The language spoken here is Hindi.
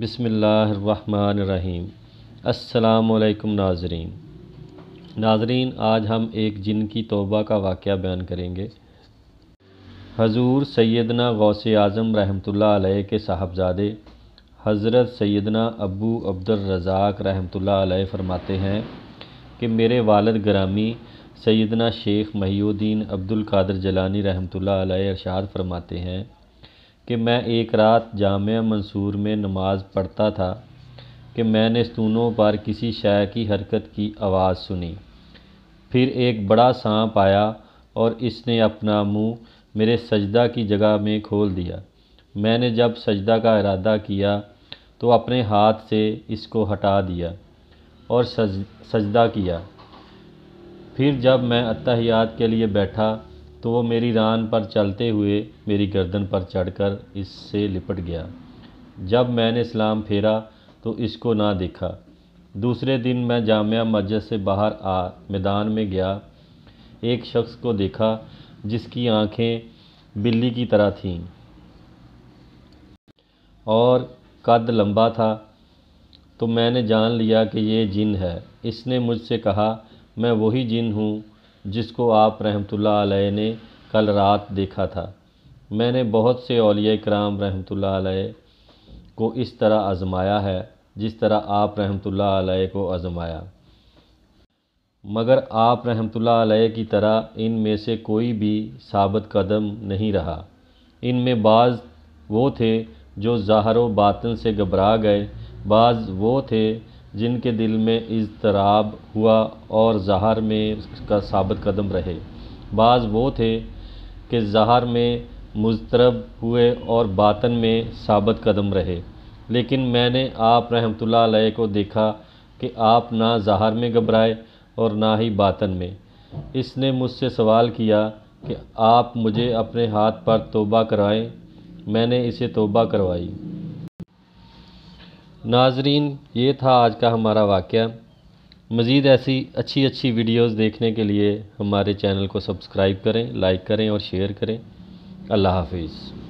बिसमीम अल्लाम नाजरीन नाजरीन आज हम एक जिन की तोबा का वाक़ बयान करेंगे हजूर सैदना गौसे आज़म रहमतुल्लाह अलैह के साहबजादे हज़रत सैदना अबू अब्दुलरजाक रहमतुल्लाह अलैह फरमाते हैं कि मेरे वालद ग्रामी सैदना शेख महिउद्दीन अब्दुल जलानी रहमतुल्लाह अलैह इरशाद फरमाते हैं कि मैं एक रात जामिया मंसूर में नमाज़ पढ़ता था कि मैंने स्तूनों पर किसी शय की हरकत की आवाज़ सुनी फिर एक बड़ा सांप आया और इसने अपना मुंह मेरे सजदा की जगह में खोल दिया मैंने जब सजदा का इरादा किया तो अपने हाथ से इसको हटा दिया और सज सजदा किया फिर जब मैं अतहियात के लिए बैठा तो वो मेरी रान पर चलते हुए मेरी गर्दन पर चढ़कर इससे लिपट गया जब मैंने सलाम फेरा तो इसको ना देखा दूसरे दिन मैं जामिया मस्जिद से बाहर आ मैदान में गया एक शख्स को देखा जिसकी आंखें बिल्ली की तरह थीं और कद लंबा था तो मैंने जान लिया कि ये जिन है इसने मुझसे कहा मैं वही जिन हूँ जिसको आप रहमतुल्लाह अलैह ने कल रात देखा था मैंने बहुत से औलिया कराम रहमतुल्लाह अलैह को इस तरह आजमाया है जिस तरह आप रहमतुल्लाह अलैह को आजमाया मगर आप रहमतुल्लाह अलैह की तरह इन में से कोई भी साबित कदम नहीं रहा इन में बाज़ वो थे जो ज़ाहर बातन से घबरा गए बाज़ वो थे जिनके दिल में इजतराब हुआ और ज़हर में उसका साबित कदम रहे बाज़ वो थे कि ज़हर में मुजतरब हुए और बातन में साबित कदम रहे लेकिन मैंने आप रहमत लाई को देखा कि आप ना ज़हर में घबराए और ना ही बातन में इसने मुझसे सवाल किया कि आप मुझे अपने हाथ पर तोबा कराएं मैंने इसे तोबा करवाई नाजरीन ये था आज का हमारा वाक़ मज़ीद ऐसी अच्छी अच्छी वीडियोस देखने के लिए हमारे चैनल को सब्सक्राइब करें लाइक करें और शेयर करें अल्लाह हाफिज़